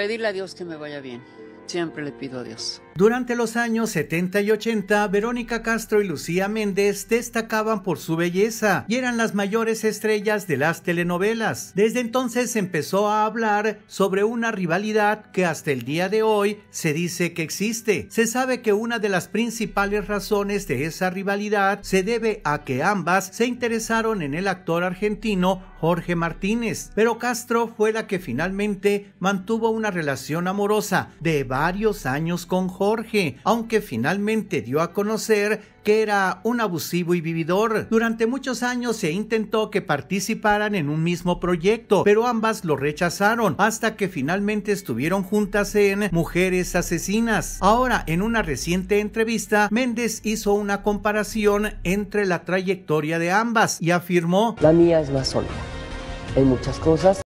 pedirle a Dios que me vaya bien. Siempre le pido a Dios. Durante los años 70 y 80, Verónica Castro y Lucía Méndez destacaban por su belleza y eran las mayores estrellas de las telenovelas. Desde entonces empezó a hablar sobre una rivalidad que hasta el día de hoy se dice que existe. Se sabe que una de las principales razones de esa rivalidad se debe a que ambas se interesaron en el actor argentino Jorge Martínez, pero Castro fue la que finalmente mantuvo una relación amorosa de varios años con Jorge, aunque finalmente dio a conocer que era un abusivo y vividor. Durante muchos años se intentó que participaran en un mismo proyecto, pero ambas lo rechazaron hasta que finalmente estuvieron juntas en Mujeres Asesinas. Ahora, en una reciente entrevista, Méndez hizo una comparación entre la trayectoria de ambas y afirmó, La mía es más sólida en muchas cosas.